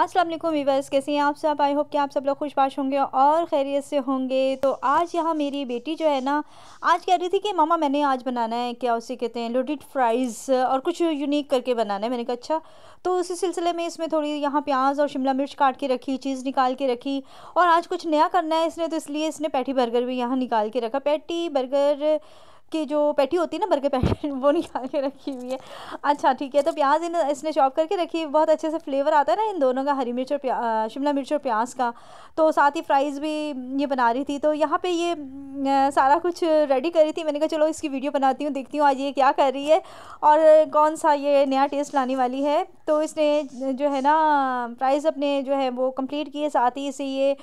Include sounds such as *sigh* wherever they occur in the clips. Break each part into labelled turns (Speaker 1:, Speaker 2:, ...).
Speaker 1: अस्सलाम वालेकुम वीवर्स कैसे हैं आप सब आई होप कि आप सब लोग खुशबाश होंगे और खैरियत से होंगे तो आज यहाँ मेरी बेटी जो है ना आज कह रही थी कि मामा मैंने आज बनाना है क्या उसे कहते हैं लोडिड फ्राइज़ और कुछ यूनिक करके बनाना है मैंने कहा अच्छा तो उसी सिलसिले में इसमें थोड़ी यहाँ प्याज और शिमला मिर्च काट के रखी चीज़ निकाल के रखी और आज कुछ नया करना है इसने तो इसलिए इसने पैटी बर्गर भी यहाँ निकाल के रखा पैटी बर्गर की जो पैटी होती है ना बर्गर पैटी *laughs* वो निकाल के रखी हुई है अच्छा ठीक है तो प्याज इन इसने चॉप करके रखी है बहुत अच्छे से फ्लेवर आता है ना इन दोनों का हरी मिर्च और शिमला मिर्च और प्याज का तो साथ ही फ्राइज़ भी ये बना रही थी तो यहाँ पे ये सारा कुछ रेडी करी थी मैंने कहा चलो इसकी वीडियो बनाती हूँ देखती हूँ आज ये क्या कर रही है और कौन सा ये नया टेस्ट लाने वाली है तो इसने जो है ना प्राइज़ अपने जो है वो कम्प्लीट किए साथ ही इसे ये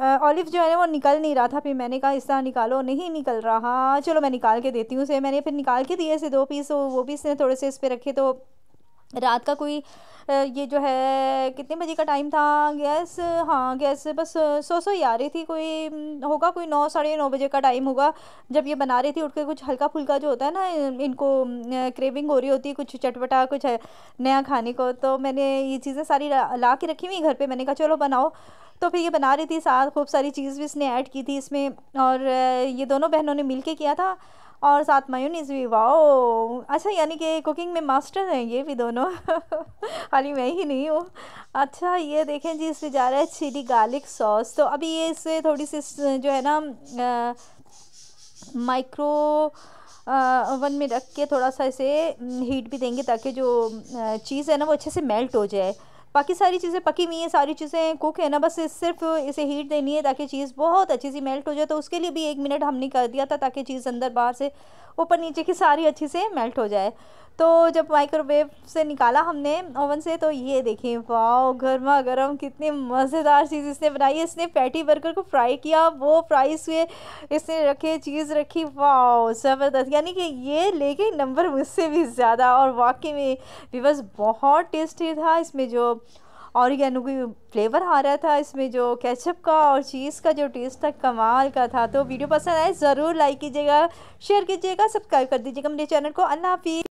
Speaker 1: ऑलिव जो है ना वो निकल नहीं रहा था फिर मैंने कहा इस तरह निकालो नहीं निकल रहा चलो मैं निकाल के देती हूँ उसे मैंने फिर निकाल के दिए इसे दो पीस तो वो भी इसने थोड़े से इस पर रखे तो रात का कोई ये जो है कितने बजे का टाइम था गैस हाँ गैस बस सो सो ही आ रही थी कोई होगा कोई नौ साढ़े नौ बजे का टाइम होगा जब ये बना रही थी उठ के कुछ हल्का फुल्का जो होता है ना इनको क्रेविंग हो रही होती है कुछ चटपटा कुछ है नया खाने को तो मैंने ये चीज़ें सारी ला के रखी हुई घर पर मैंने कहा चलो बनाओ तो फिर ये बना रही थी साथ खूब सारी चीज़ भी इसने ऐड की थी इसमें और ये दोनों बहनों ने मिल के किया था और साथ मायूनीस भी वाओ अच्छा यानी कि कुकिंग में मास्टर हैं ये भी दोनों खाली *laughs* मैं ही नहीं हूँ अच्छा ये देखें जी इसमें जा रहा है चिली गार्लिक सॉस तो अभी ये इससे थोड़ी सी जो है ना माइक्रो ओवन में रख के थोड़ा सा इसे हीट हम्म, भी देंगे ताकि जो चीज़ है ना वो अच्छे से मेल्ट हो जाए बाकी सारी चीज़ें पकी हुई हैं सारी चीज़ें कुक है ना बस सिर्फ इसे हीट देनी है ताकि चीज़ बहुत अच्छी सी मेल्ट हो जाए तो उसके लिए भी एक मिनट हमने कर दिया था ताकि चीज़ अंदर बाहर से ऊपर नीचे की सारी अच्छी से मेल्ट हो जाए तो जब माइक्रोवेव से निकाला हमने ओवन से तो ये देखें वाओ गर्मा गर्म कितनी मज़ेदार चीज़ इसने बनाई है इसने पैटी बर्गर को फ्राई किया वो फ्राइज हुए इसने रखे चीज़ रखी वाओ ज़बरदस्त यानी कि ये लेके नंबर मुझसे भी ज़्यादा और वाकई में बस बहुत टेस्टी था इसमें जो ऑरिगेनो की फ्लेवर आ रहा था इसमें जो केचप का और चीज़ का जो टेस्ट था कमाल का था तो वीडियो पसंद आए ज़रूर लाइक कीजिएगा शेयर कीजिएगा सब्सक्राइब कर दीजिएगा मेरे चैनल को अल्लाह हाफिज़